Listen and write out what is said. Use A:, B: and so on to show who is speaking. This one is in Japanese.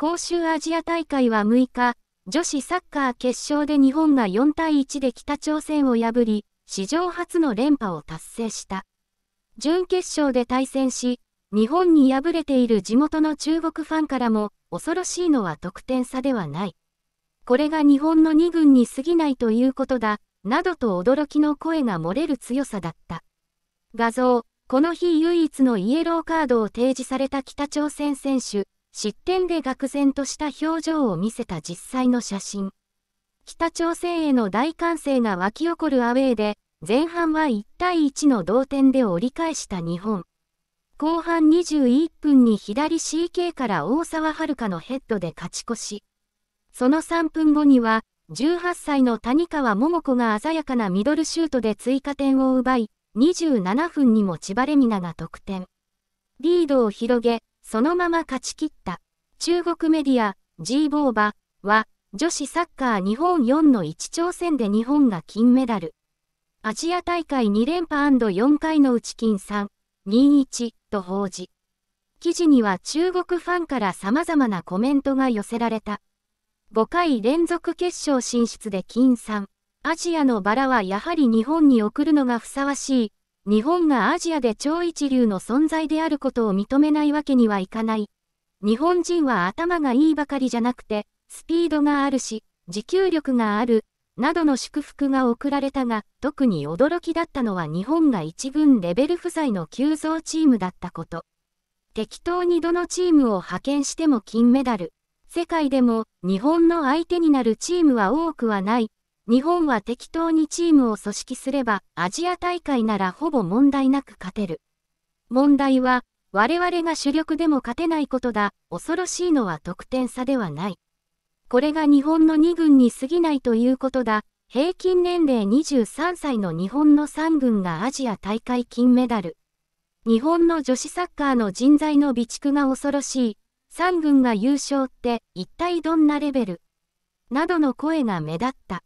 A: 公衆アジア大会は6日、女子サッカー決勝で日本が4対1で北朝鮮を破り、史上初の連覇を達成した。準決勝で対戦し、日本に敗れている地元の中国ファンからも、恐ろしいのは得点差ではない。これが日本の2軍に過ぎないということだ、などと驚きの声が漏れる強さだった。画像、この日唯一のイエローカードを提示された北朝鮮選手、失点で愕然とした表情を見せた実際の写真。北朝鮮への大歓声が沸き起こるアウェーで、前半は1対1の同点で折り返した日本。後半21分に左 CK から大沢遥のヘッドで勝ち越し。その3分後には、18歳の谷川桃子が鮮やかなミドルシュートで追加点を奪い、27分にも千葉レミナが得点。リードを広げ、そのまま勝ち切った。中国メディア、G ボーバは、女子サッカー日本4の1挑戦で日本が金メダル。アジア大会2連覇 &4 回のうち金3、21と報じ。記事には中国ファンから様々なコメントが寄せられた。5回連続決勝進出で金3。アジアのバラはやはり日本に送るのがふさわしい。日本がアジアで超一流の存在であることを認めないわけにはいかない。日本人は頭がいいばかりじゃなくて、スピードがあるし、持久力がある、などの祝福が贈られたが、特に驚きだったのは日本が一軍レベル不在の急増チームだったこと。適当にどのチームを派遣しても金メダル。世界でも日本の相手になるチームは多くはない。日本は適当にチームを組織すれば、アジア大会ならほぼ問題なく勝てる。問題は、我々が主力でも勝てないことだ、恐ろしいのは得点差ではない。これが日本の2軍に過ぎないということだ、平均年齢23歳の日本の3軍がアジア大会金メダル。日本の女子サッカーの人材の備蓄が恐ろしい、3軍が優勝って一体どんなレベルなどの声が目立った。